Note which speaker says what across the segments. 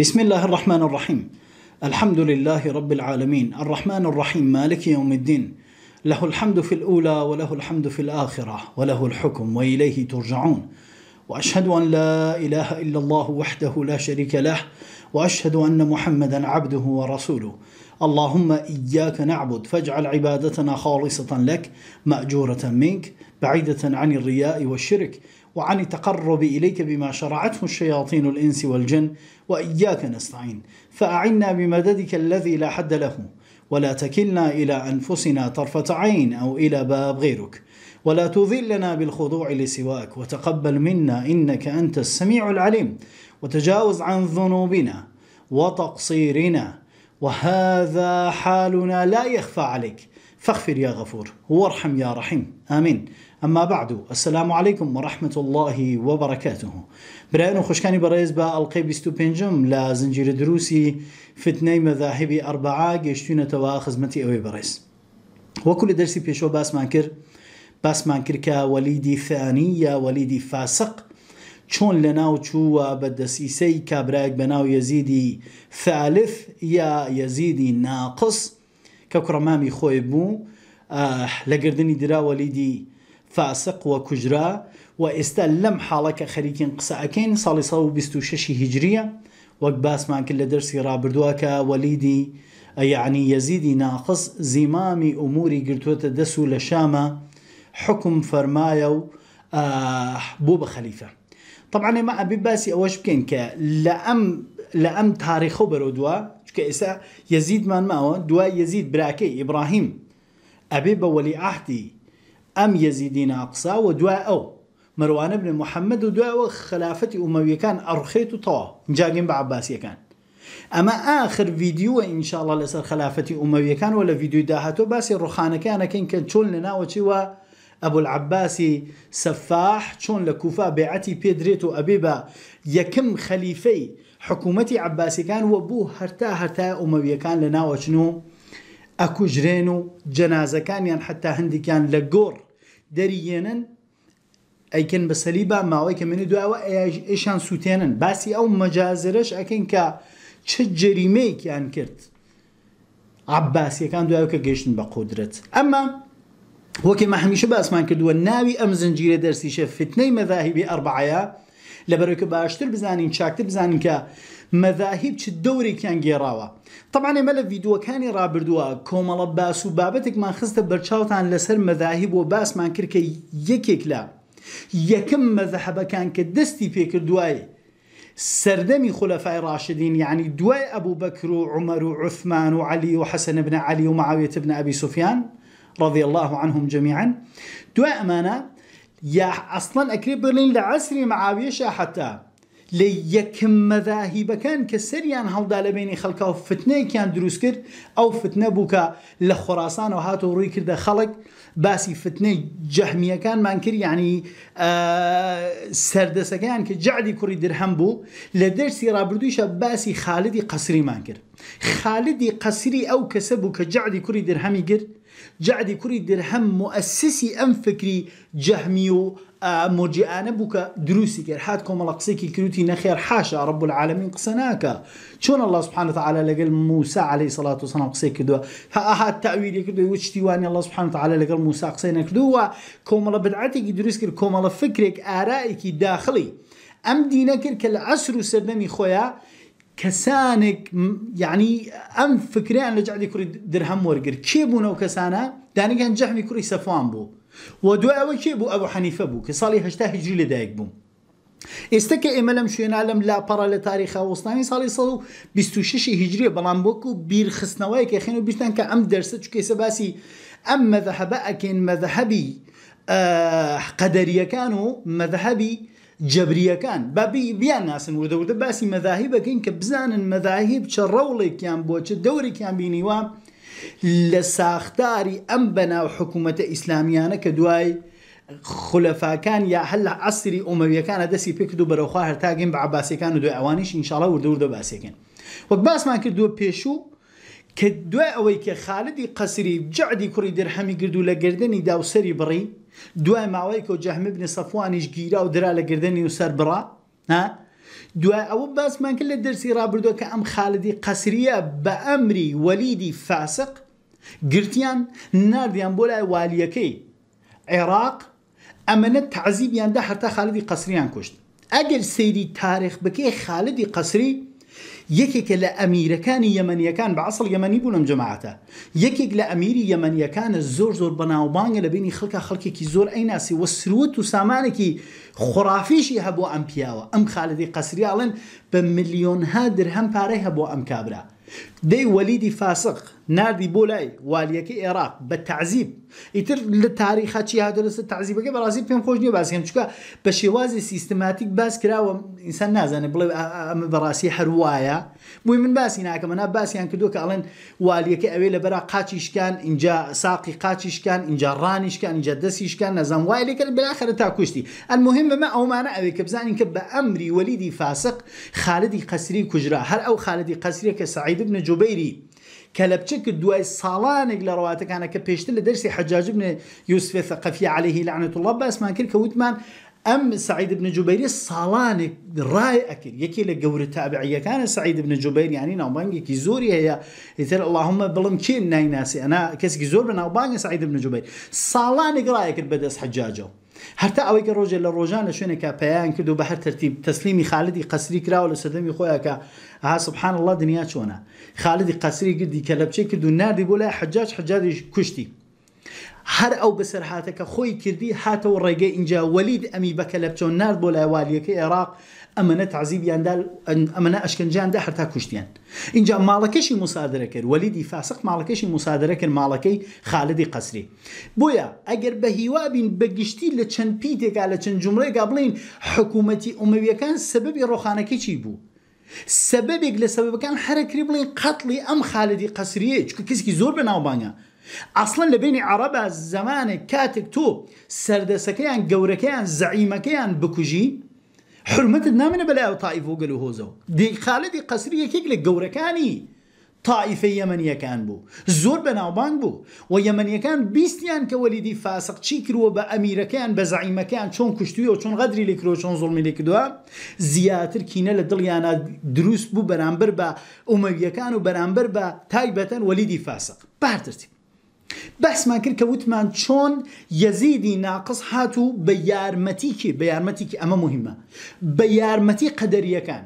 Speaker 1: بسم الله الرحمن الرحيم الحمد لله رب العالمين الرحمن الرحيم مالك يوم الدين له الحمد في الاولى وله الحمد في الاخره وله الحكم واليه ترجعون واشهد ان لا اله الا الله وحده لا شريك له واشهد ان محمدا عبده ورسوله اللهم اياك نعبد فاجعل عبادتنا خالصه لك ماجوره منك بعيده عن الرياء والشرك وعن التقرب إليك بما شرعته الشياطين الإنس والجن وإياك نستعين فأعنا بمددك الذي لا حد له ولا تكلنا إلى أنفسنا طرفة عين أو إلى باب غيرك ولا تذلنا بالخضوع لسواك وتقبل منا إنك أنت السميع العليم وتجاوز عن ذنوبنا وتقصيرنا وهذا حالنا لا يخفى عليك فاغفر يا غفور وارحم يا رحيم آمين اما بعد السلام عليكم ورحمه الله وبركاته برکاته خوشكاني خوشکانی با القي ئەڵلقی لا لە دروسي دروسی فتنەی مەذاهبی ئەربعا توا خزمەتی اوي بەڕێز وكل درسي دەرسی باس مانكر باس مانكر كا وليدي ثاني يا وليدي فاسق چۆن لناو ناو چووە بە دەسیسەی کابراک بە ناو ثالث یا یزیدی ناقص کرمامی خوی بو آه، لگردنی درا ولیدی فاسق وكجرا واستلم حالك خريكين قساكين صالي صو بستو ششي هجرية وەک باسمان کرد لە دەرسی ڕابردووەکە وەلیدی یعنی ناقص زمامي أموري گرتوتە دسو لشامة حكم فرمايو آه بوبا خليفة طبعا ما أبي باسي ئەوەش بكين کە لأم لأم لە برودوا تاریخە بەرەو يزيد ما ئێستا دوا يزيد براكي إبراهيم براکەی ولي ئەبێ ئەم یەزیدی ناقسا و دوای ئەو مروانە بن خلافة اموية كان ارخيت ئومەویەکان ئەڕخێت بعباس تەوا اما اخر فيديو ان شاء الله لسر خلافة اموية كان ولا فيديو داهاتو داهاتۆ الرخانة كان كان كان لە لنا وشيوا ابو العباس سفاح لە لكوفا بيعتي بيدريتو ابيبا يكم خليفي حكومتي عباسي كان وابو هرتا هرتا اموية كان لنا وشنو اكو جرينو جنازه كان يعني حتى هندي كان گۆڕ دەریێنن ئەیکن بە سەلیبا ماوەی کە منی دوایەوە ئێشان سووتێنن باسی ئەو مەجازرش ئەکەین کە چ جریمەیەکیان کرد عباسیەکان دوایەوە کە گەشتن بە قودرت ئەمە وەکی مەحمیشە باسمان کردووە ناوی ئەم زنجیرە دەرسیشە فتنەی مەذاهبی ئەربعە لەبەرەوەکە باشتر بزانین چاکتر بزانین کە مەذاهب چ كان گێڕاوە طبعا ئێمە لە كان ڕابردووە کۆمەڵە باس و بابەتێکمان خستە بەرچاوتان لەسەر مەذاهب بۆ باسمان کردکە یەکێک لە يكيك لا کە دەستی پێکردوایە سەردەمی خولەفای ڕاشدین یعنی دوای ئەبوو بەکر و عمەر و عثمان و علی و حەسەن بن علی و معاویت بن ابي سفيان رضي الله عنهم جميعا دو أمانة يا أصلا أكريب برلين لعسري معاوية حتى لە یەکم مەذاهیبەکان کە سەریان هەڵدا لە بینی خەڵکا و فتنەیەکیان دروست کرد ئەو فتنە بووکە لە خۆراسان و هاتۆ ڕووی کردە خەڵک باسی فتنەی جەهمیەکانمان کرد ینی سەردەسەکەیان کە جعدی کوڕی درهەم بوو لە دەرسی رابرردویشە باسی خالدی قەسریمان کرد خالدی قەسری ئەو کەسە بوو کە جعدی کوری درهەمی گرت جعدی کوری درهەم مؤسسی ئەم فکری جەهمی و مرجئانه انا دروستی دروسي هاات کۆمەڵە قسێکی کروتی كروتي نخير حاشا رب العالمين ناکە شون الله سبحانه وتعالى لەگەل موسى عليه الصلاة والسلام سلام قسەی ها هاهات تاویری کردو وشتیوانی الله سبحانه وتعالى لەگەڵ موسى قسەی نەکردووە کۆمەڵە بدعاتێکی دروست کرد کۆمەڵە فکرێک ئارایەکی داخلی ئەم دینە کرد کە لە عسر و سەردەمی خۆیان کەسانێک یعنی ئەم فکریان لە جعلی کوری درهەم وەرگر دانی گن جحمی کوڕی سەفان بو و دو کی بو ابو دوای ئەوە کێ بوو ئەوە حەنیفە بوو کە ساڵی هەشتا هیجری لەدایک بووم ئێستا کە ئێمە لەم شوێنە لەم لاپەڕە لە تاریخە وەستانی ساڵی 1926 هیجریە بەڵام وەکو بیرخستنەوەی کە خێن و بیستان کە ئەم دەرسە چکێ سەباسی ئەم مەذهبە ئەکەین مەذهبی قەدەریەکان و مەذهبی جەبریەکان بابی بیان ناسن ورد باسی مەذاهی بەکەین کە بزانن مەذاهب چە ڕەوڵێکیان بۆ چە دەورێکیان وام لە ساختاری ئەم بەناو حکوومەتە ئیسلامیانە کە دوای خولەفاکان یا هەل لە ئەسری ئۆمەویەکانە دەستی پێکرد و بەرەخوا هەرتاگەین بە عباسەکان و دوای ئەوانیش ئینشاڵە وردەوردە باسێکن وەک باسمان کردووە پێشوو کە دوای ئەوەی کە خالدی قەسری جعدی کوڕی دەرهەمی گرد و لە گردنی داوسری بڕی دوای ماوەی کە جەحمە بنی سەفوانیش گیرا و درا لە گردنی و سەر بڕا دوای ئەوە باسمان کرد لە دەرسی رابرردووە کە ئەم خالدی قەسریە بە ئەمری وەلیدی فاسق گرتیان نردیان بۆ لای والیەکەی عێراق ئەمەە تعزیبیاندا هەرتا خالدی قەسریان کوشت ئەگەر سەیری تاریخ بکەی خالدی قەسری یەکێکە لە ئەمیرەکانی یەمەنیەکان بە ئەسڵ یەمەنی بوونم جەماعتە یەکێک لە ئەمیری یەمەنیەکانە زۆر زۆر بەناوبانگە لە بینی خەڵکە خەڵکێکی زۆر ئەیناسی وەسروت و سامانێکی خۆرافیشی هەبوو ئەم پیاوە ئەم خالدی قەسریاڵن بە میلیۆنها درهەم پارەی هەبوو ئەم کابرا دي وليدي فاسق نردی بۆ لای والیەکەی عێراق بە تعزیب ئیتر لە تاریخە چی هادرسە تعزیبەکە بەڕازی پێم خۆش نیە باسکەم چکە سيستماتيك باس كرا باس کراوە ئینسان نازانێت بڵێ ئەمە بەڕاستی هەروایە بووی من باسی ناکەمەنا باسییان کردو کە ئەڵێن والیەکە ئەوێ كان بەرا قاچیشکان اینجا ساقی قاچیشکان اینجا ڕانیشکان اینجا دەسیشکان نەزان وای لێکرد بلاخرە تا کوشتی ئەمهم بەمە ئەومانە ئەوێ کە اوي كبزاني كبا امري وليدي فاسق خالدي قسري كجرا هل او خالدي قسري كسعيد بن جو الجبيري كلبچك صالان إلى رواتك انا كبيشت اللي درسي حجاج بن يوسف الثقفي عليه لعنه الله بس ما كل كوتمان ام سعيد بن جبير صالان راي اكل يكي لجور التابعية كان سعيد بن جبير يعني نو كي كيزوري هي يتر اللهم بلم كين ناي ناسي انا كيس كيزور زور بن سعيد بن جبير صالان راي اكل بدس حجاجه هەرتا ئەوەی کە ڕۆژێ لە ڕۆژان لە شوێنێکە پەیان کرد و بە هەر تەرتیب تەسلیمی خالدی قسری کراوە لە سەدەمی خۆیەکە ئاها سبحان الله دنیا چۆنا خالدی قسری گردی کە لە بچێ کرد و نردی بۆ لای حجاج حجاریش کوشتی هەر ئەو بەسەرهاتەکە خۆی کردی هاتەوە ڕێگەی اینجا وەلید ئەمی بەکە لە بچۆن نرد بۆ لای والیەکە عێراق ئەمەە تعزیبیاندا ئەمەە ئەشکنجیاندا هەرتا کوشتیان اینجا ماڵەکەشی مسادرە کرد وەلیدی فاسق ماڵەکەشی مسادرە کرد ماڵەکەی خالدی قسری بۆیە ئەگەر بە هیوا بین بەگشتی لە چەند پیتێکا لە چەند جمڕێگا بڵین حکوومەتی ئومەویەکان سببی ڕۆخانەکە چی بوو سببێک لە سببەکان هەرەکری بڵین قەتڵی ئەم خالدی قسریە چکە کەسکی زۆر بەناوبانە ئەاصلن لە بینی عربە زمانێک کاتێک تۆ سەردەسەکەیان گەورەکەیان زعیمەکەیان بکوژی حرمەتت نامنە بەلایو تایف و گەل و هۆزەوە دی خاڵەتی قەسری یەکێک لە گەورەکانی تایفە یەمەنیەکان بوو زۆر بەناوبانگ بوو و یەمەنیەکان بیستیان کە وەلیدی فاسق چی کردووە بە ئەمیرەکان بە زعیمەکان چۆن کوشتوی و چۆن غەدری لە کرۆ چۆن زڵمی لێ کردووە زیاتر کینە لە دڵیانە دروست بوو بەرامبەر بە ئومەویەکان و بەرامبەر بە تایبەتەن وەلیدی فاسق بارترسی بەسمان کرد کە وتمان چۆن یەزیدی ناقص هاتوو بە یارمەتیکی بە یارمەتیکی ئەمە مهمە بە یارمەتی قەدەریەکان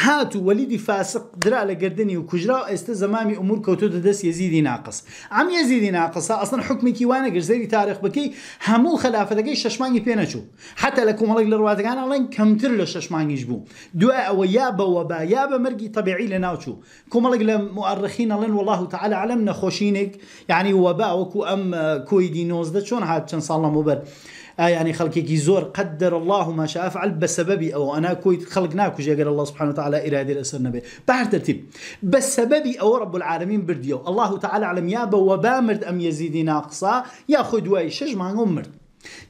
Speaker 1: هاتو وليدي فاسق درا على جردني وكجرا است زمامي امور كوتو دس يزيدي ناقص عم يزيدي ناقص اصلا حكمي وانا جزيري تاريخ بكي همو خلافه دقي ششماني بينچو حتى لكم ملك انا الله كمتر لششماني جبو دعاء ويابا وبا يابا مرقي طبيعي لناوچو كم ملك مؤرخين الله والله تعالى علمنا خوشينك يعني وبا وكو ام كويدي دا شون هات چن صلى مبر آه، يعني خلقي زور قدر الله ما شاء فعل بسببي او انا كوي خلق ناكو قال الله سبحانه وتعالى إرادي الاسر النبي بحر ترتيب بسببي او رب العالمين برديو الله تعالى علم بو وبامرد ام يزيدي ناقصا يا خدوي شج ما مرد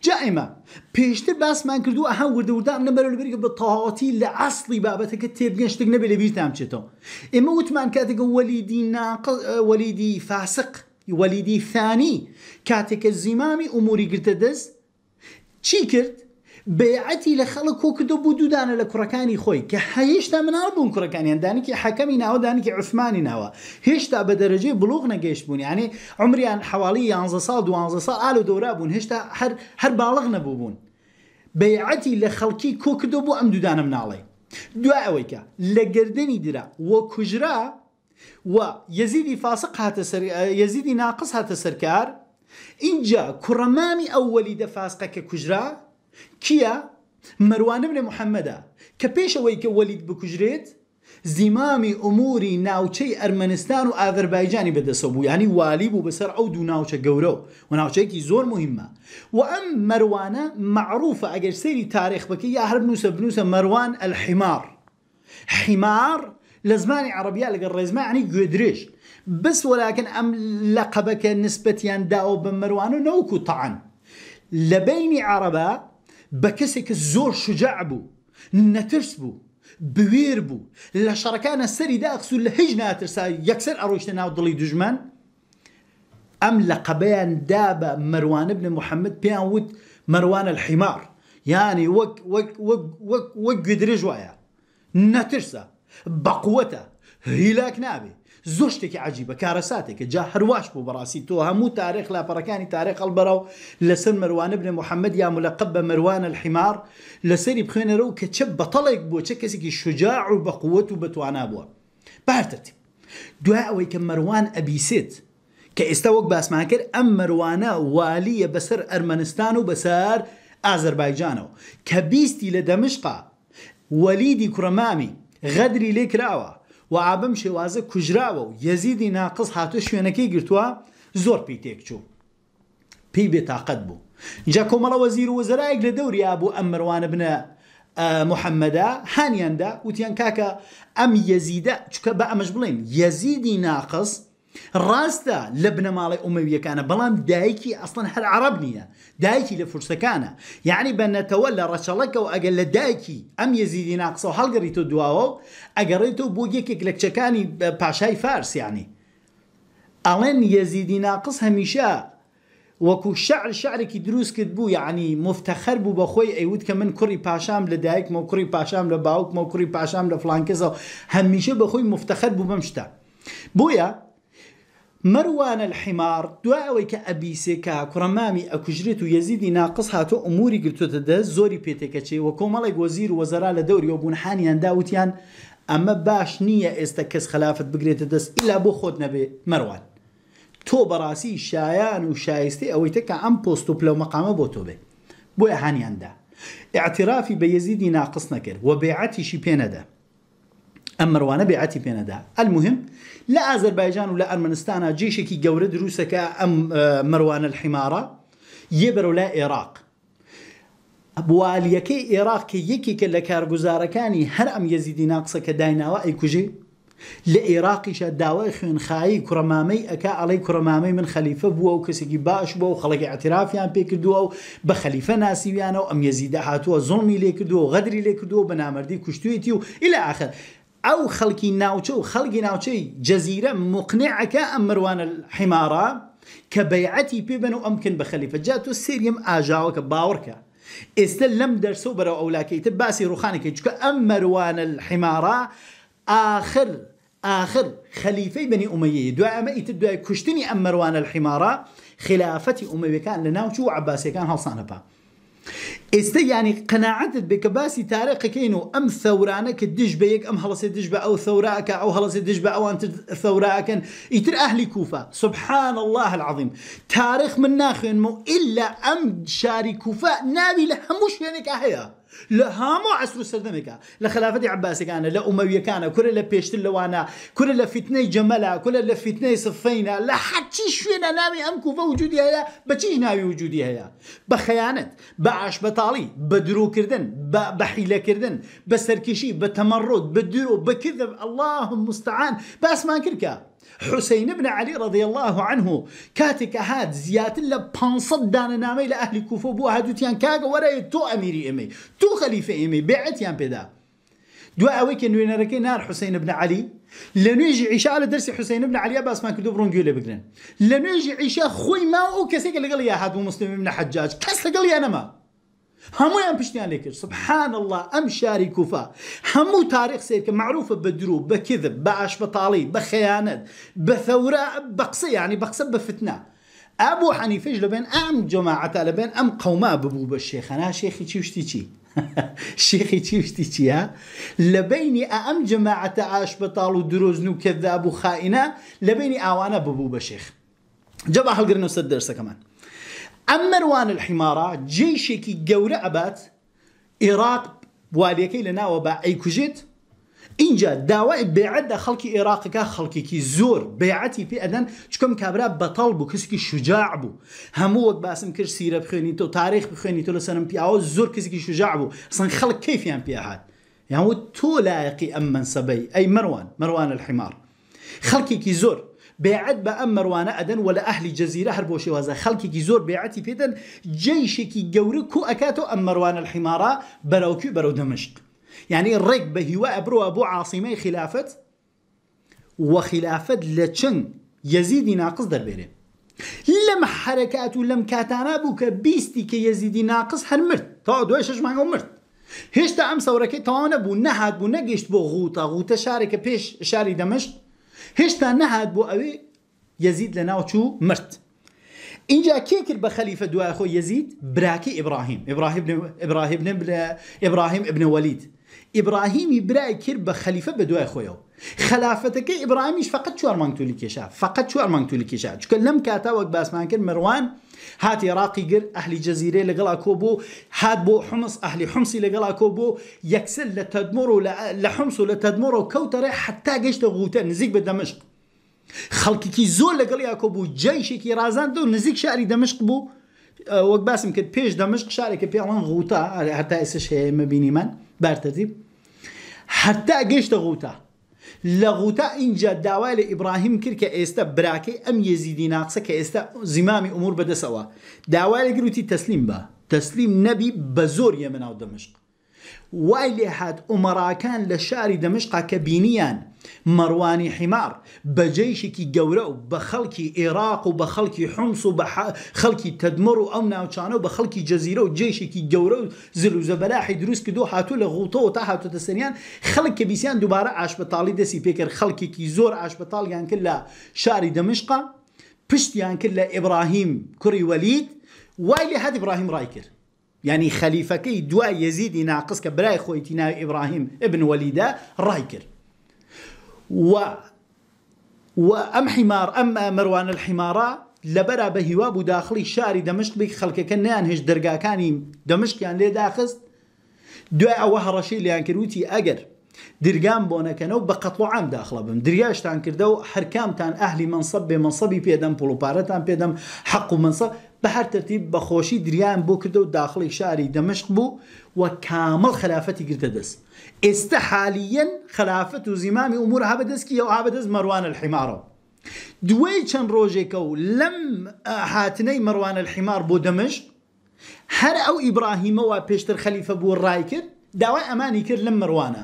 Speaker 1: جائمە پێشتر باسمان کردو ئەها وردەوردام نەبەر لەبەرگە بە تەواتی لە ئەاصلی بابەتەکە تێبگەن شتێک نەبێت لە بیرتام بچێتەوە ئێمە وتمان وليدي ناقص وليدي فاسق وليدي ثانی كاتك زیمامی اموري گرتە دەست چی کرد؟ بەعەتی لە خەڵک کۆکردۆ بوو دوودانە لە کوڕەکانی خۆی کە هەیشتا مناڵ بوون کوڕەکانیان دانیکی حەکەمی ناوە دانیکی عوسمانی ناوە هێشتا بە دەرەجێ بلوغ نەگەیشت بوون ینی عمریان حواڵی 11 سال 12 سال ئالو دەورا بوون هێشتا هەر هەر باڵغ نەبوو بوون بەعەتی لە خەڵکی کۆکردۆ بوو ئەم دوودانە مناڵێ دوای ئەوەی کە لە گردنی درا وە کوژرا و یزیدی فاسق هاتە یزیدی ناقص هاتە سەرکار اینجا کرمامی اولی دفاس که کجرا کیا مروان ابن محمد که پیش اوی که ولید بکجرید زیمامی اموری ناوچه ارمنستان و آذربایجانی ئاذربایجانی بەدەسە بوو ینی والی بو بسر او دو ناوچه گورو و ناوچه ای که زور مهمه و ام مروانه معروفه اگر سری تاریخ بکی یا هەر بنووسە بنوسه مروان الحمار حمار لزمان عربیه لگر لەگەڵ ڕێزمانی گوێدرێژ بس ولكن ئەم لەقەبەکە نسبەتیان داو بن مروان نوكو طعن لبيني عربا بكسك الزور بە کەسێکە زۆر شجاع بوو نەترس بوو بوێر بوو لە شەڕەکانە سەری داخسو لە هیچ ناترسا یەکسەر ئەڕۆشتە ناو دڵی دژمان ئەم لە قەبەیان دا بە مەروانە بنە محەممەد وك وك وك وك وك وك گدرژ وایە نەترسە بەقوەتە هیلاک نابێ زۆر شتێکی عجیبە کارە ساتێککە جا هەرواش بوو بەڕاستی تۆ هەموو تاریخ لاپەڕەکانی تاریخ هەڵبەرە و لەسەر مەروانە بنێ محەممەد یا ملقب بە مەروانە الحیمار لەسەری بخوێنەرە و کە چە بەتەڵێک بوو چە کەسێکی شجاع و بە قووەت و بەتوانا بووە بارتەتی دوای ئەوەی کە مەروان ئەبیسێت کە ئێستا وەک باسمان کرد ئەم مەروانە والیە بەسەر ئەرمەنستان و بەسەر ئازربایجانەوە کە بیستی لە دەمشقا وەلیدی کوڕەمامی غەدری لێ کراوە و ئابم شێوازە کوژراوە و یەزیدی ناقز هاتو شوێنەکەی گرتووە زۆر پێی تێکچوو پێی بێتاقەت بوو جا کۆمەڵە وەزیر و وەزرایەک لە دەوریا بوو ئەم مروانە بنە محەممەدا هانیاندا وتیان کاکە ئەم یەزیدە چکە بە ئەمەش بڵین یەزیدی ناقص ڕاستە لە بنەماڵی ئومەویەکانە بەڵام دایکی ئەسڵەن هەر عرب نییە دایکی لە فرسەکانە یعنی بەنەتەوە لە ڕەچەڵەکەەوە ئەگەر لە دایکی ئەم یزیدی ناقسە و هەڵگەڕی تۆ دواوە و ئەگەڕێتەوە بۆ یەکێک لە کچەکانی پاشای فارسیانی ئەڵێن یەزیدی ناقس هەمیشە وەکو شعر شعرێکی دروست کرد بوو یعنی مفتەخەر بوو بە خۆی ئەیوت کە من کوڕی پاشام لە دایکمە و کوڕی پاشام لە باوکمە و کوڕی پاشام لە فلانکەزە هەمیشە بە خۆی مفتەخەر بوو بەم شتە بۆیە مەروانە الحیمار دوای ئەوەی کە ئەبیسێ کە کوڕەمامی ئەکوژرێت و یەزیدی ناقص هاتۆ ئەموری گرتوتە دە زۆری پێتێکەچێ و کۆمەڵی گۆزیر وەزەرا لە دەوریەوە بوونحانیان داوتیان ئەمە باش نییە ئێستا کەس خلافت بگرێتە دەست ئیلا بۆ خۆت نەبێ مەروان تۆ بەڕاستی شایان و شایستی ئەوەی تەکە ئەم پۆست و پلە مەقامە بۆ تۆ بێ بۆ ئەهانیاندا اعترافی بە یەزیدی ناقص نەکرد و بێعەتیشی پێنەدا امروان بيعتي بينا دا المهم لا اذربيجان ولا ارمنستان جيشك يجورد روسك ام مروان الحماره يبر لا عراق بواليكي عراق يكي كلا كارغوزاركاني هر ام يزيدي ناقصه كداينا وايكوجي لعراق شا داوي خين خاي كرمامي اكا علي كرمامي من خليفه بو او كسي باش بو خلق اعتراف يان بيك دو بخليفه ناسي يانو ام يزيد هاتو ظلمي ليك دو غدري ليك دو بنامردي كشتويتي الى اخر او خلقي ناوچو خلقي ناوچي جزيره مقنعك امروان الحماره كبيعتي بيبنو امكن بخليفه جاتو سيريم اجاوك باوركا استلم درسو برا اولاكي تباسي روخانك جك امروان الحماره اخر اخر خليفه بني اميه دو امئت دو كشتني امروان الحماره خلافة اميه كان لناوچو عباسي كان هالصانبه است ینی يعني قناعت بکە باسی تارەقەکەین ام ئەم ثەورانە کە ام بە یەک ئەم او دژ بە ئەو ثەوراکە ئەو هەڵسی دژ بە ئەوان ثەوراکەن ئیتر ئەهلی کوفە سبحان الله العظيم تارخ من ناخن مو ئللا ام شاری کوفە ناوی لحموش هەموو شوێنێکە هەیە لهامو عصر سردمك لخلافة عباسي كان لأموية كان كل اللي بيشت اللوانا كل اللي فتنة جملة كل اللي فتنة صفينة لحتي شوينا نامي أمكو فوجودي هيا بچيش نامي وجودي هيا بخيانة بعش بطالي بدرو كردن بحيلة كردن بسركشي بتمرد بدرو بكذب اللهم مستعان بس ما كركا حسين بن علي رضي الله عنه كاتك هاد زيات الله بانصد دان نامي لأهل كوفو بو هادو تيان كاقا ورا تو أميري إمي تو خليفة إمي بعت يان بدا دو أوي كنو نركي نار حسين بن علي لانو يجي عيشة على درس حسين بن علي باس ما كدو برونجيو لي بقرن لانو يجي عيشة خوي ما أو كسيك اللي قال يا هاد مسلم بن حجاج كسيك اللي أنا ما همو پشتیان لێ کرد سبحان الله ام شاري كوفا همو تاريخ سيرك معروفة بدروب بكذب باش بطالي بخيانات بثورة بقصي يعني بقصة بفتنة ابو حنيفه لبين ام جماعة لبين ام فتنە ئابوو حەنیفەش انا شيخي تشي لەبێن تشي قەوما تشي بە تشي شێخی لبيني أم جماعة عاش بطال ودروزن وكذاب وخائنة لبيني أوانا ببو بشيخ جاب أحل قرنا وسد درسة كمان ئەم مەروان الحیمارە جێشێکی گەورە ئەبات عێراق واریەکەی لە ناوە بە ئەیکوژێت اینجا داوای بێعەتدا خەڵکی عێراقەکە خەڵکیکی زۆر بێعەتی پێ ئەدەن چکم کابرا بەتەڵ بوو کەسکی شجاع بوو هەموو وەک باسم کرد سیرە بخوێنی تۆ تاریخ بخوێنی تۆ لە سەرم پیاوە زۆر کەسێکی شجاع بوو يعني يعني سن خەڵک کەفیان پێهات یانوت تۆ لایەقی ئەم منسەبەی ئەی مەروان مەروان الحیمار خەڵکیکی زۆر بيعت بە ئەم أدن ولا أهل لە ئەهلی جەزیرە هەر بۆ شێوازە خەڵکێکی زۆر بێعەتی پێدەن كو أكاتو کو ئەکاتەوە الحمارة مەروانە برو دمشق يعني دەمشق یعنی برو بە هیوا خلافة وخلافة عاصیمەی خلافەت ناقص دەربێرێ لم حرکات ولم لەم کاتانە بيستي کە بیستی ناقص هر مرد تا دوای شەشمانگە مرد هێشتا أم سەورەکەی تاوانە بوو بو بوو نەگەشت بو غوتە غوتە شارێکە پێش شاری دمشق هشتا نهاد بو اوي يزيد لنا چو مرت اینجا کی کرد بە خلیفه دوای خو یزید براکی ئبراهیم ئبراهیم ابراهیم ابن ولید ئبراهیمی برای کرد بە خەلیفە بە دوای خلافت که ابراهیمش فقط چوار تولی کێشا فقط چوار تولی کێشا چون لەم کاتا وقت باس مان کرد مروان هاتی عراقی گر ئەهلی جەزیرێ لەگەڵا کۆ بۆ هات بۆ حمس ئەهلی حمسی لەگەڵا کۆ بۆ یەکسل لە تەدمۆر و لە حمس و لە تەدمۆر و کەوتەرە حتا گەشتە غوتە نزیک بە دەمشق خەڵکیکی زۆر لەگەڵ یاکۆ بوو جایشێکی رازان دو نزیک شاری دەمشق بوو وەک باسم کرد پێش دەمشق شارێکە پێڵان غوتا هەتا ئێسش هەیە مەبینیمان بارتەتیب هەتا گەشتە غوتا لە غوتا اینجا داوای لە ئیبراهیم کرد کە ئێستا براکەی ئەم یێزیدی ناقسە کە ئێستا زیمامی ئومور بەدەسەوە داوای لە گروتی تەسلیم بە تەسلیم نەبی بە زۆر یەمەناو دەمشق وای لێ هاات ئۆمەراکان لە شاری دەمشقا کە بینیان مەڕوانی حیمار بە جێیشێکی گەورە و بە خەڵکی عێراق و بە خەڵکی حمس و بە خەڵکی تدمر و ئەم ناوچانە و بە خەڵکی جەزیرە و جێشێکی گەورە و زل و زەبەلاحی دروست کردو هاتوو لە غوتەوە تا هاتوتە سەریان خەڵک کە بیسیان دووبارە ئاشبتاڵی دەسی پێکرد خەڵکێکی زۆر ئاشبتاڵیان کرد لە شاری دەمشقا پشتیان کرد لە ئیبراهیم کوڕی وەلید وای لێ هەد ئبراهیم ڕای کرد يعني خليفة كي دواء يزيد ناقص کە برای إبراهيم ابن وليدا رايكر و وأم حمار أم مروان الحمارة لبرا لەبەرا بە شاري دمشق بك خلق كنان بی درقا كاني دمشق يعني ليه داخل داخست دوای ئەوە اللي يعني كروتي أجر درگام بونا كانوا بقتلوا عام داخل بهم درياش تان كردو حركام تان أهلي منصب بمنصبي بيدم بولو بارتان بيدم حق منصب به هر ترتیب بە خوشی دریان بۆ کردە و داخل شاری دمشق بو و کامل خلافەتی گرتە دەست ئێستا حالیەن خلافەت و که ئومور هابدەستکی دست مروان مەروانە دوی چند چەند که لم لەم مروان الحمار بو دمشق هر او ابراهیم و پیشتر خلیفه بو رای کرد دوی امانی کرد لەم مەروانە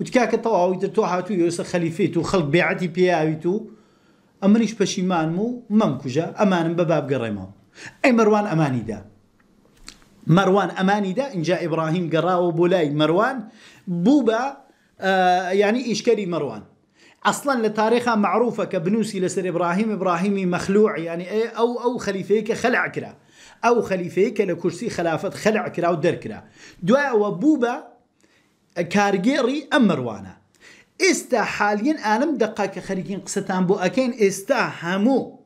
Speaker 1: وتکاکە تەواویتر تۆ هاتووی ئێستا خەلیفێت و خەڵک بێعەتی پێیاویت تو امنیش پشیمان مو مەم کوژە ئەمانم بە بابگەڕێمەوە أي مروان أماني دا مروان أماني دا إن جاء إبراهيم قراو بولاي مروان بوبا آه يعني إشكري مروان اصلا لتاريخها معروفه كبنوسي لسر ابراهيم ابراهيمي مخلوع يعني إيه، او او خليفيك خلع كرا او خليفيك لكرسي خلافه خلع كرا ودر كرا دواء وبوبا كارجيري ام مروان استا حاليا انا مدقه كخريجين قصتان بو اكين استا همو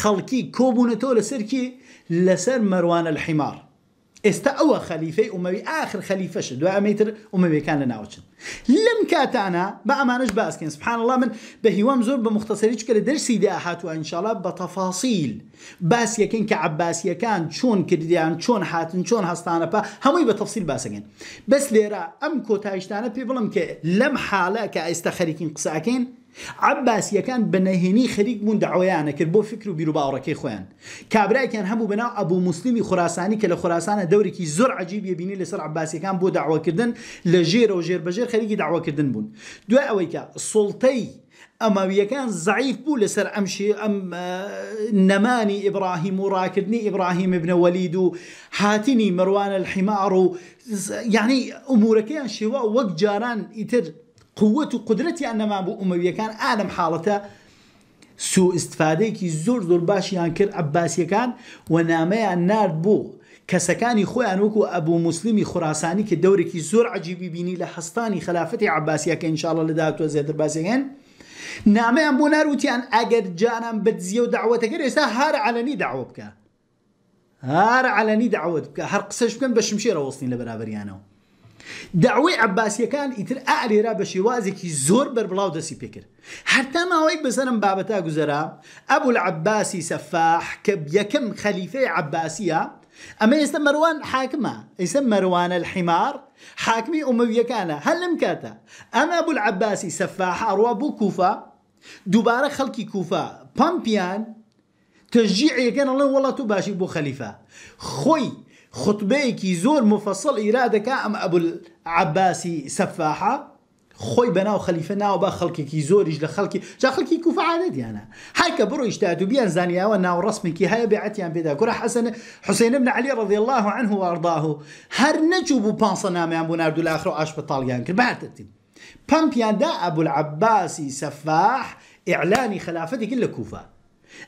Speaker 1: خەڵکی کۆبوونەتەوە لەسەرکی لەسەر مەروانە لە حیمار ئێستا ئەوە خەلیفەی ئومەوی آخر خەلیفەش دوامەتر ئومەویەکان لە ناوچن لەم کاتانە بە ئەمانش باسکەن سبحان الله من بە هیوام زۆر بە مختصری چکە لە دەرسی دا هاتووە ئینشاالله بە تەفاسیل باسیەکەن کە عباسیەکان چۆن کردیان چۆن هاتن چۆن هەستانە پا هەمووی بە تەفسیل باسەکەن بەس لێرە ئەم کۆتایشتانە پێ بڵم کە لەم حالە کە ئێستا خەریکین قساکەین عباسیەکان بەنەهێنی خەریک بوون داوایانە کرد بۆ فکر و بیر و باوەڕەکەی خۆیان کابراایکیان هەبوو بەناو ابو مسللیمی خوراسانی کە دوري كي زر عجيب عجیب بینی لەسەر عباسیەکان بو داواکردن لە ژێرە و ژێربەژێر خەریکی داواکردن بوون دوای ئەوەی کە سڵتەی اما زعیف بوو لەسەر ئەمشی امشي ام نماني و وراكدني ابراهيم ابن و هاتني مروان الحمار و یعنی ئومورەکەیان شێوە وقت جاران يتر قوت و قدرەتی ئەنەمان بۆ ئومەویەکان ئالم حاڵەتە سو ئستفادەیەکی زۆر زۆر باشیان کرد عباسیەکان و نامەیان نرد بۆ کەسەکانی خۆیان وەکو ئەبوو مسلمی خوراسانی کە دەورێکی زۆر عجیبی بینی لە هەستانی خلافەتی عباسیەکە انشاءڵە لە داهاتوە زیاتر باسیەکەن نامەیان بۆ ناروتیان ئەگەر جانان بەدزیە و داوەتەکەر ئێستا هەر علەنی داوە بکە هەر علەنی داوت بکە هەر قسەش بکەن بە شمشێرە وەستین لە بەرابریانەوە داوای عباسیەکان ئیتر ئالێرا بە شێوازێکی زۆر بەربڵاو دەسی پێکرد هەرتا ماوەی بەسەرم بابەتا گوزەرا ئەبول العباسی سەفاح کە یەکەم خەلیفەی عباسیە ئەمە ئێستا مەروان حاکمە ئێستا مەروانە الحیمار حاکمی ئومەویەکانە هەر لەم کاتە ئەمە بول العباسی سەفاح ئەڕوا بوو کوفا دووبارە خەڵکی کوفا پامپیان تەژیعەکەن ئەڵێ وڵات و باشی بۆ خەلیفە خۆی خطبەیەکی زۆر مفەسەڵ ئیرا دەکا ئەم ئەبول عباسی سەفاحە خۆی بەناو خەلیفە ناو بە خەڵکێکی زور إجل خەڵکی جا خەڵکی کوفعادە دیانە هایکە بڕۆیشتات و بیان زانیاوە ناو ڕسمێکی هەیە بێعەتیان پێدا گورە حسن حسين بن علی رضی الله عنه وارضاه هر نەچوو بوو پانسە نامیان بۆ نردو لاخر و ئاش بەتاڵیان کرد بەهاتتین پەمپیاندا ئەبول عباسی سەفاح ئیعلانی خلافەتێکی لە کوفە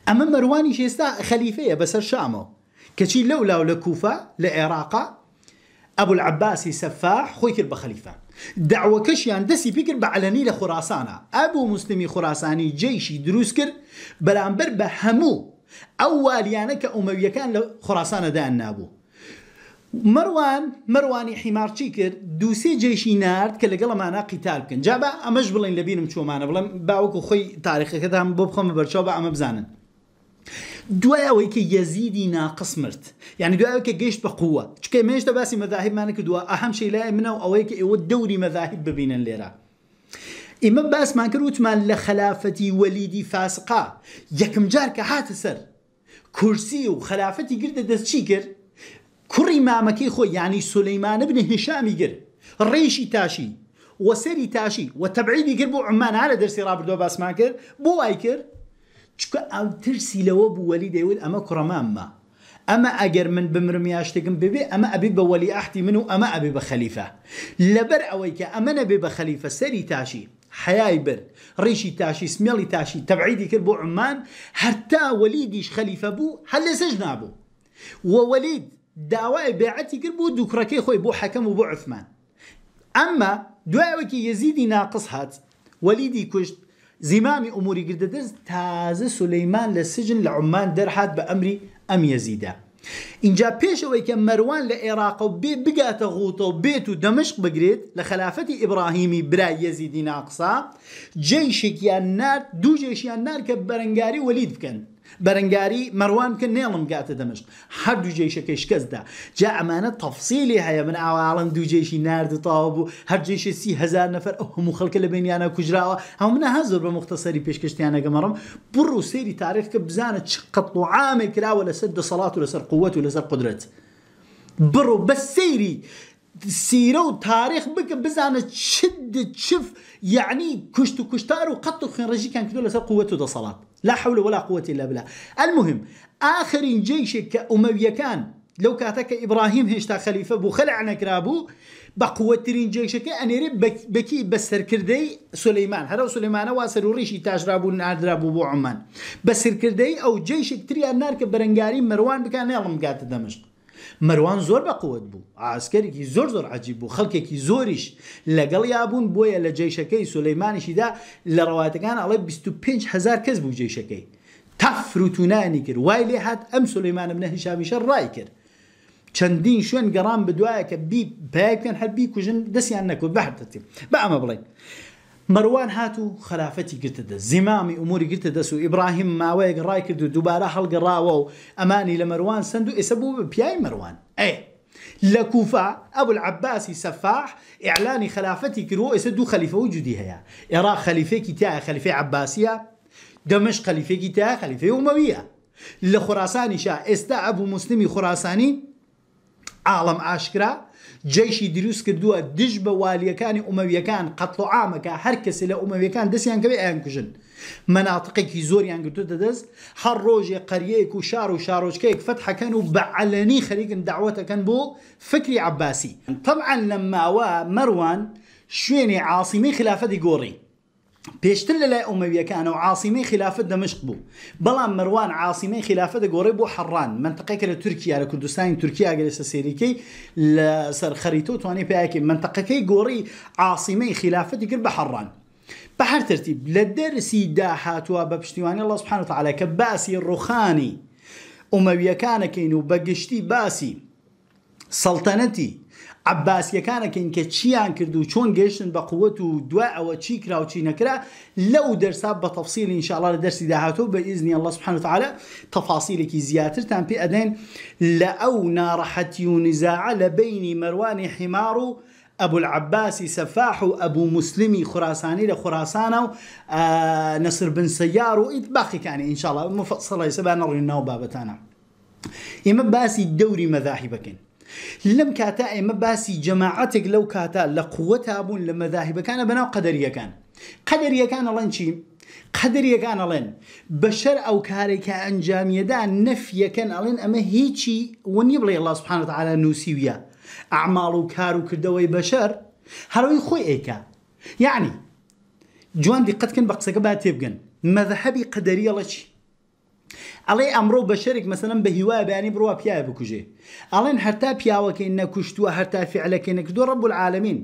Speaker 1: ئەمە مەروانی شێستا خەلیفەیە بەسەر کەچی لەو لاو لە کوفە لە عێراقا ئەبول عباسی سەفاح خۆی کرد بە خەلیفە داوەکەشیان دەستی پیکرد بە علەنی لە خوراسانە ئەبوو مسلمی خوراسانی جێیشی دروست کرد بەرامبەر بە هەموو ئەو والیانە کە ئومەویەکان لە خوراسانەدایان نابوو مەروان مەروانی حیمارچی کرد دووسێ جێشی نرد کە لەگەڵەمانە قیتال بکەن جا بە ئەمەش بڵین لەبینم چۆمانە بڵم باوەکو خۆی تاریخەکەدام بۆ بخەمە بەرچاو بە ئەمە بزانن دوایەوەی کە یەزیدی ناقس مرد یعنی دوایەوە کە گەشت بە قووە چکە مێشتا باسی مەذاهبمانە کردووە ئەهەم شەی لای منە و ئەوەی کە ئێوە دەوری مەذاهب ببینن لێرە ئمە باسمان کرد وتمان لە خلافەتی وەلیدی فاسقا یەکم جار کە هاتە سەر کورسی و خلافەتی گردە دەستچی کرد کوڕی مامەکەی خۆی یعنی سولەیمانە بنە هێشامی گرت ڕێشی تاشی وەسەری تاشی وە تەبعیدی کرد بۆ عمان هە لە دەرسی ڕابردۆ باسمان کرد بۆ وای کرد چکە او ترسی بو ولی وەلی اما ئەمە کوڕەماممە اما اگر من بمرم یاشتگم ببی اما ابی با ولی احتی منو اما ابی با خلیفه لبر اوی که اما نبی با خلیفه سری تاشی حیای بر ریشی تاشی سمیلی تاشی تبعیدی کر بو عمان هەرتا وەلیدیش خەلیفە بوو هەل لەسەش نابوو وەوەلید داوای بێعەتی کرد بۆ دووکڕەکەی خوی بو حکم و بو عثمان ئەمما که یزیدی ناقص هات وەلیدی کشت زیمامی ئوموری گردەدەست تازە سولەیمان لە سجن لە عمان دەرهات بە ئەمری ئەم یەزیدا. اینجا پێشەوەی کە مەروان لە عێراق و بێ بگاتە غوتە و بێت و دەمشق بگرێت لە خلافەتی ئیبراهیمی برای یەزیدی ناقسا جێیشێکیان نار دوو جێشیان نار کە بەرەنگاری وەلید بکەن بەرەنگاری مەڕوان کە نێڵم گاتە دەمشت هەر دوو جێشەکەی شکستدا جا ئەمانە تەفسیلی هەیە من ئاواڵم دوو جێشی نردتەوا بوو هەر جێشی سی هزار نەفر ئەو هەموو خەڵکە لە بینیانە کوژراوە هەم منە هە زۆر بە مختەسەری پێشکەشتیانەگەمەڕم بڕ و سێری تاریخ کە بزانە چ قەت و عامێک کراوە لەسەر دەسەڵات و لەسەر قووەت و لەسەر قدرێت بڕۆ بە سەیری سیرە و تاریخ بکە بزانە چ چف یعنی کوشت و کوشتار و قەت و خوێنڕژیکان کردو لەسەر قووەت و دەسەڵات لا حول ولا قوة إلا بالله المهم آخرين جيشك كأموية كان لو كاتك إبراهيم هشتا خليفة بو بقوة ترين جيش جيشك أنيري بكي بسر كردي سليمان هذا سليمان واسر وريشي تاجرابو نادرابو بو عمان بسر كردي أو جيشك تري النار كبرنجاري مروان بكان يلم مقاتل دمشق مەروان زۆر بە قوت بوو ئاسکەرێکی زۆر زۆر عجیب بوو خەڵکێکی زۆریش لەگەڵ یابوون بۆیە لە جێشەکەی سولەیمانشیدا لە ڕەواتەکان ئەڵێ 25هزار کەس بوو جێشەکەی تا فروتونانی کرد وای لێ هات ئەم سلەیمانە منە هیشامیشە ڕای کرد چەندین شوێن گەڕان بدوایە کە بی پێکن هەر بیکوژن دەستیان نەکوت بەحردەتی بە ئەمە بڵێن مروان هاتو خلافتي قلت ده زمامي أموري قلت ده سو إبراهيم ما ويق دووبارە هەڵگەڕاوە و حلق لە أماني لمروان سندو إسبو بوو بە پیای مەروان ئێ لە کوفا ئەبول عباسی سەفاح ئیعلانی خلافەتی کردوە ئێستا دوو خەلیفە و جودی هەیە ئێرا خەلیفێکی تایە خليفة عباسیە دەمەش خەلیفێکی تایە خەلیفێ ومەویە لە خوراسانیشە ئێستا جیشی دروست کردووە دژ بە والیەکانی ئومەویەکان قەتڵ عامەکە هەر کەسی لە ئومەویەکان دەستیان کەوێ ئەیانکوژن مناتقێکی زۆریان گرتو دەدەست هەر ڕۆژێ قەریەیەک و شار و شارۆچکەیەک فتحەکەن و بەعلەنی خەریکن داوەتەکەن بۆ فکری عباسی طبعا لەماوە مەروان شوێنی عاصمی خلافەتی گۆڕی پێشتر لە لای ئۆمەویەکانە و عاسیمەی خلافت دەمشق بوو بەڵام مروان عاسیمەی خلافە دەگۆڕێ بۆ حەڕان منتەقەکە لە تورکیا لە کوردستانی تورکیا گەلێسە سێریکەی لە سەرخەریتۆ توانێت پێیاکی منتەقەکەی گۆڕی عاسیمەی خلافەتی کرد بە حەڕان بە هەر ترتیب لە دەرسی داهاتوە بە پشتیوانی لە سبحانە تعالەکە باسی ڕوخانی ئۆمەویەکانەکەین و بەگشتی باسی سەڵتەنەتی عباس کە چیان کرد و چۆن گەیشتن بە قووەت و دوای ئەوە چی کرا و چی نەکرا لەو دەرسا بە تەفسیل باذن الله سبحانه وتعالى تەفاسیلێکی زیاترتان پێ ئەدەین لە ئەو ناڕەحەتی و نزاعە لە مروان حمارو أبو العباس سفاح ابو مسلمي خراساني لخراسانة نصر بن سيار وإتباقي كان إن شاء الله مفصلة يسبان الله وبابتانا إما باسي الدوري مذاهبكين لەم کاتا ئێمە باسی جەماعەتێک لەو کاتا لە قووەتا بوون لە مەداهیبەکانە بەناو قەدەریەکان قەدەریەکان ئەڵەن چی؟ قەدریەکان ئەڵێن بەشەر ئەو کارێکە ئەنجامیەدا نەفیەکەن ئەڵێن ئەمە هیچی ونی بڵێ الله سبحانت على نووسویە ئەعماڵ و کار و کردەوەی بەشەر هەروی خۆی ئێکە یعنی جوان دیقەتکن بە قسەکە با تێبگەن مەذهبی قەدەریەڵە چی ئەڵێ ئەمڕۆ بە شەرێک مەسەلم بە هیوای بەیانی بڕوا پیاە بکوژێ ئەڵێن هەرتا پیاوەکەی نەکوشتووە هەرتا فعلەکەی نەکردو ڕب العالمین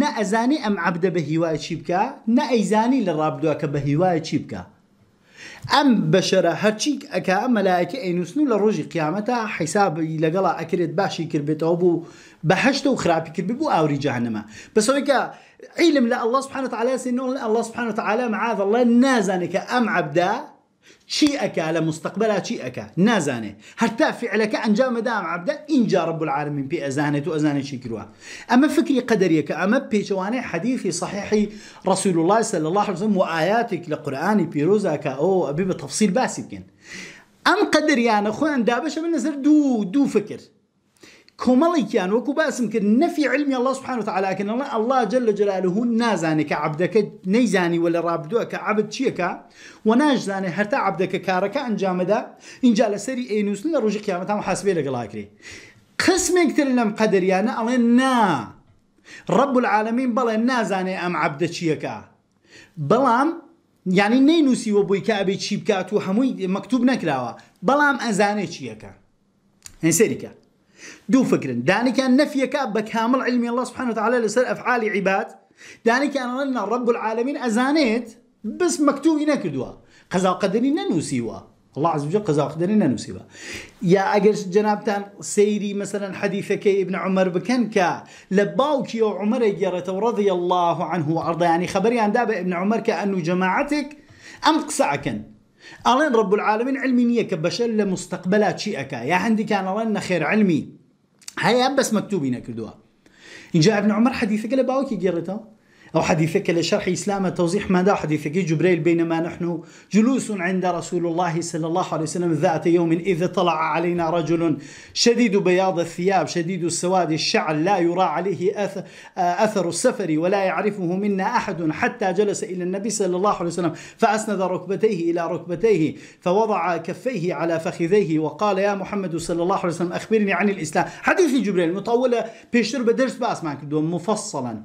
Speaker 1: نە ئەزانی ئەم عبدە بە هیوای چی بکە نە ئەیزانی لە ڕابدووە کە بە هیوای چی بکە ئەم بەشەرە هەرچیک ئەک مەلایەکی ئەینوسن و لە ڕۆژی قیامەتە حیسابی لەگەڵا ئەکرێت باشی کردبێتەوە بوو بەهشتە و خراپی کرد بوو ئاوری جاهنەما بەسەوەیکە علم لە ئەله سبحانەت عالا سینۆڵ ئەله سبحانەت عالا معاذ الله نازانێت کە ئەم عبدا چی على لە مستقبلا چی نازانه هر هەرتا فعلەکە انجام دام عبدا انجا رب العالمين بي ازانه تو ازانه چی اما فكري فکری قەدەریەکە ئەمە پێچەوانەی حديثي صحيحي رسول الله صلى الله عليه وسلم وآياتك لقرآن لە قورآانی پیرۆزا کە ئەو ئەبێ بە تەفسیل باسی بکەن ئەم دابش من نظر دو دو فكر کۆمەڵێکیان وەکو باسم کرد نفي علمي الله سبحانه وتعالى لكن الله جل جلاله نازاني كعبدك نيزاني ولا رابدوك لە شيكا کە عبد عبدك و ناژزانێ ان عبدەکە کارەکە ئەنجامەدا اینجا لەسەری ئەینوسن لە ڕۆژی قیامەت هم حاسبێ لەگەڵاکرێ قدر لەم قەدریانە ئەڵێ نا رب العالمين بلا نازاني ام عبدە شيكا بەڵام يعني نەینوسیوە بۆی کابێ چی بکات مكتوب هەمووی مەکتوب نەکراوە بەڵام شيكا انسيريكا يعني دوو داني كان نفي كاب بكامل علمي الله سبحانه وتعالى افعال عباد داني كان لنا رب العالمين ازانيت بس مەکتوبی نەکردووە قزا قەدەری نەنووسیوە الله عز وجل قزا دني ننسيبه يا اجر جنابتان سيري مثلا حديثك ابن عمر بكن كا لباوك يا عمر يرت رضي الله عنه وارضى يعني خبري عن داب ابن عمر كانه جماعتك ام قسعكن الين رب العالمين علمي نيه كبشر لمستقبلات شيئك يا عندي كان الين خير علمي هيا بس مكتوبين كردوها إن جاء ابن عمر قال باوكي قريته أو حديثك لشرح إسلام توضيح ماذا حديثك جبريل بينما نحن جلوس عند رسول الله صلى الله عليه وسلم ذات يوم إذ طلع علينا رجل شديد بياض الثياب شديد السواد الشعر لا يرى عليه أثر, السفر ولا يعرفه منا أحد حتى جلس إلى النبي صلى الله عليه وسلم فأسند ركبتيه إلى ركبتيه فوضع كفيه على فخذيه وقال يا محمد صلى الله عليه وسلم أخبرني عن الإسلام حديث جبريل مطولة بيشتر بدرس بأسمعك مفصلا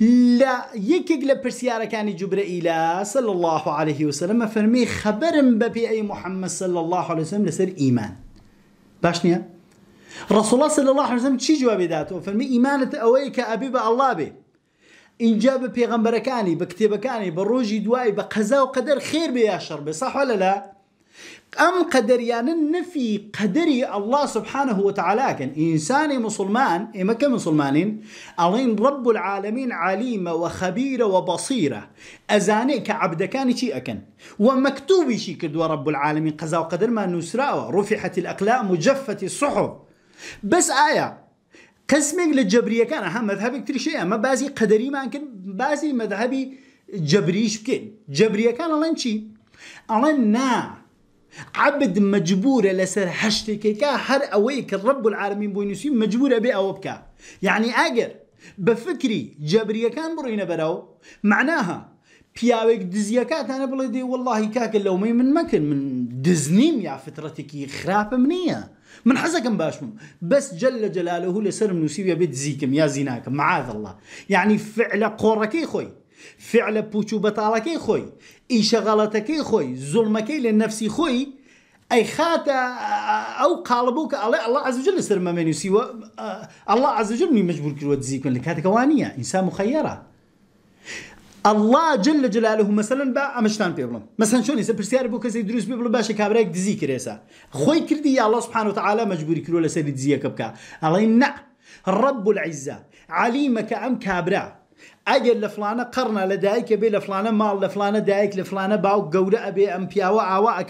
Speaker 1: لا يكيك لبرسيارة كان جبرائيل صلى الله عليه وسلم فرمي خبر ببي أي محمد صلى الله عليه وسلم لسر إيمان باشنيا رسول الله صلى الله عليه وسلم تشي جواب داته فرمي إيمانة أويك أبيب الله به إنجاب بيغمبر كاني بكتب كاني بروجي دواي بقزا وقدر خير بيا شر صح ولا لا ام يعني النفي قدري الله سبحانه وتعالى كان انسان مسلمان اما إيه كمسلمانين الين رب العالمين عليم وخبير وبصيره ازاني كعبد كان شيء اكن ومكتوب شيء كدوا رب العالمين قزا وقدر ما نسرى رفحت الاقلام وجفت الصحف بس ايه قسمك للجبريه كان أهم مذهب كتير شيء ما بازي قدري ما كان بازي مذهبي جبريش كين جبريه كان الين شيء الين نا عبد مجبورة لسر هشتكيكا هر اويك الرب العالمين بوينوسي مجبورة بي او بكا يعني اجر بفكري جبرية كان بروينة براو معناها پیاوێک انا بلدي والله كاك لو مي من مكن من دزنيم يا فترتك خراب منيه من حەزەکەم باشم بس جل جلاله لسر لەسرم بيت زيكم يا زيناكم معاذ الله يعني فعل قوركي خوي فعل بوچو بەتاڵەکەی خۆی ئیشەغەڵەتەکەی خۆی زوڵمەکەی لە نفسی خۆی ئەی الله ئەو قالبوو کە ئەڵێ ئەله سوى الله عز وجل ئازوجلنی مجبور کردوە دزیکن لك کاتەکەوان نیە انسان مخيره الله جل جلاله مثلا با امشتان پیبلم مثلا شنو يصير پرسیار بوك زي دروس بیبلو باش کابرایک دزی کریسا خوي کردی یا الله سبحانه وتعالى مجبور کرو لسری دزیه کبکا الله ينع رب العزة عليمك أم كابره اگر لفلانه فلانە لدائك لە دایکە مال لە دائك ماڵ باو فلانە دایک لە فلانە باوک گەورە ئەبێ ام پیاوە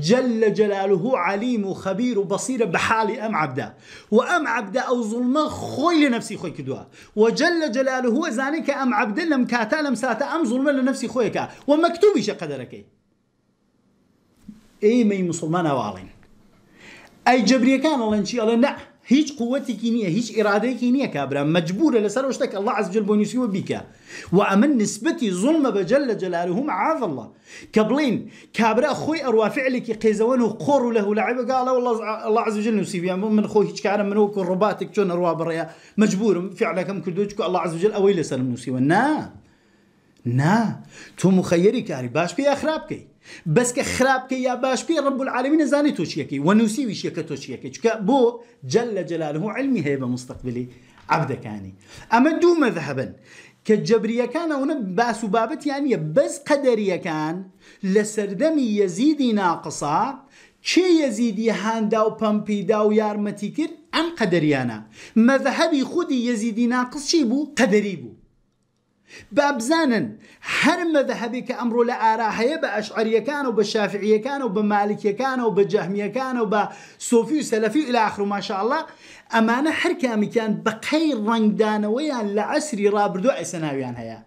Speaker 1: جل جلاله عليم وخبير وبصير بحال أم عبدا وأم عبدا أو ظلمة خوي لنفسي خوي كدوها وجل جلاله هو زانيك أم عبد لم كاتا لم ساتا أم ظلمة لنفسي خويك ومكتوب إيش قدرك أي مي مسلمان أوالين أي جبرية كان الله إن شاء الله نعم هیچ قوتێکی نییە هیچ ئێرادەیەکی نییە کابرا مجبورە لەسەر شتێک الله عز وجل بۆ نووسیوە بیکە و ئەمە نسبەتی زڵمە بەجل لە جەلارهم عاظله کە بڵین کابرا خۆی ئەروافعلێکی قێزەوەن و قۆڕ و لە هولعیبگاڵە الله عزجل نووسیبیان من خۆی هیچ کارە منەوەکو ڕوباتێک چۆن ڕوا بڕێە مجبورم فعلەکەم کردوچکو الله عز عزجل ئەوەی لەسەر نووسیوە نا نا تو مخەیەری کاری باش بي اخرابكي بکەیت بس خراب که یا باش پێ رب العالمین چیه تۆچیەکەی و تو چیه تۆچیەکە چکه بو جل جلاله علمی هی بە مستقبلی اما دو مذهبا که جبریه کان ئەوە باس و بابت یعنی بس قدریه کان لسردم یزیدی ناقصا چه یزیدی هاندا و پەمپیدا و یارمتی کرد ام قدریانا مذهبی خودی یزیدی ناقص چی بو قدری بو بابزانن هەر مەدەهەبی کە ئەمڕۆ لە ئارا با بە کان و بە کان و بە کان و بە جەهمیەکان و بە آخر و آمانه و ئلاخر و ماشاءله ئەمانە هەر کامیکان بەقەی ڕنگدانەوەیان لە ئەسری ڕابردو ئەسەناویان هیا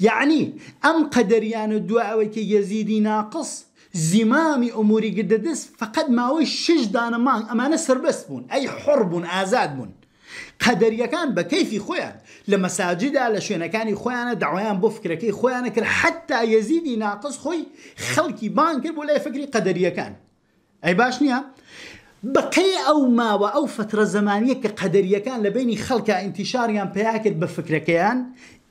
Speaker 1: یعنی ام قدریان و که یزیدی ناقص زیمامی ئۆموری گردەدەست فقط ماوەی شش دانەمان آمانه سربس بون ای حرب بون، آزاد بون آزاد بون بكيفي خويا لما ساجد على شو انا كاني خويا انا دعوان فکرەکەی كي خويا انا كر حتى يزيد ناقص خوي خلقي بۆ ولا فكري قەدەریەکان ئەی باش باشنيا بقي او ما واو فتره زمانيه كقدريا كان لبيني خلق انتشار انتشاريان بياكد بفكركيان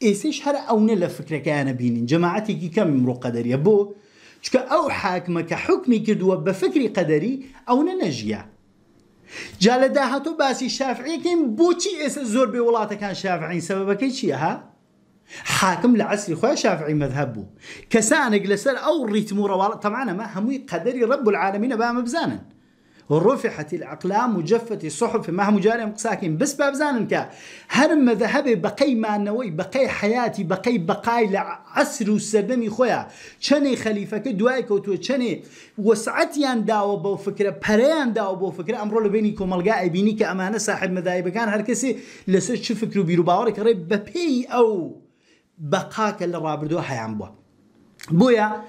Speaker 1: ايش هر او نل فكركيان بيني جماعتي كي كم مرو قدريه بو شكا او حاكمك حكمي كدوا بفكري قدري او ننجيا جا لە داهاتۆ باسی شافعیکەین بۆچی ئێستا زۆر بێ وڵاتەکان شافعین سەبەکەی چییە ها؟ حاکم لە عسلی خۆی شافعی مذهب بوو کەسانێک لەسەر ئەو ڕیتم و ڕەواڵە تەمانەمە هەمووی قەدەری ڕب العالمینە بامە بزانن رفحت الأقلام وجفت الصحف ما هم جاري ساكن بس بابزان كا هرم ذهبي بقي ما نوي بقي حياتي بقي بقاي لعسر السردمي خويا چني خليفة كدوائي كوتو چني ان داو بو فكرة بريان داو بو فكرة أمرو لبيني كومالقاي بيني كأمانة صاحب مذاهب كان هركسي لسو شو فكرو بيرو باورك ريب ببي أو بقاك اللي رابردو حيان بو بويا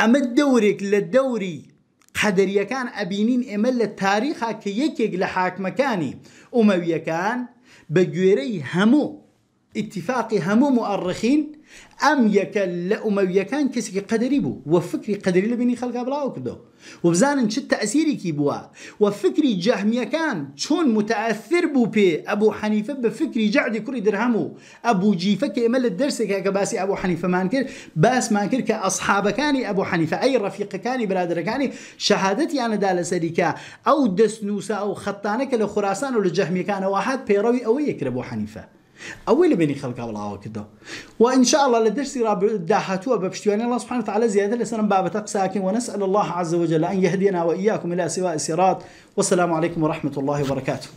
Speaker 1: أما الدورك للدوري حەدەریەکان ئەبینین ئێمە لە تاریخا كي یەکێک لە حاکمەکانی ئومەویەکان بە گوێرەی همو ئتیفاقی همو مؤرخین ام یەکە لە ئومەویەکان کەسێکی قەدەری بوو وە فکری قەدەری لە خلق ابلا او کردەوە و بزانن چ تەسیریکی بووە وە فکری جەهمیەکان چۆن متەثر بوو پێ ابو حەنیفە بە فکری جعدی کوڕی درهەم و ئەبوو جیفە کە ئێمە لە دەرسێکە کە باسی ئەبوو حەنیفەمان کرد باسمان کرد کە ئەسحابەکانی ئەبوو حەنیفە ئەی كان برادەکانی شەهادەتیانەدا لەسەریکە ئەو او دسنوسه او کە لە خوراسان و لە جەهمیەکانەوە هاات پەیڕەوی ئەوەی یەکرە أول بني خلق خەڵکە وڵاوە وإن شاء الله لە رابع داحاتوا بە الله سبحانه وتعالى زيادة لەسەرم بابەتە قساکەین ونسأل الله عز وجل أن يهدينا وإياكم إلى سواء السيرات والسلام عليكم ورحمة الله وبركاته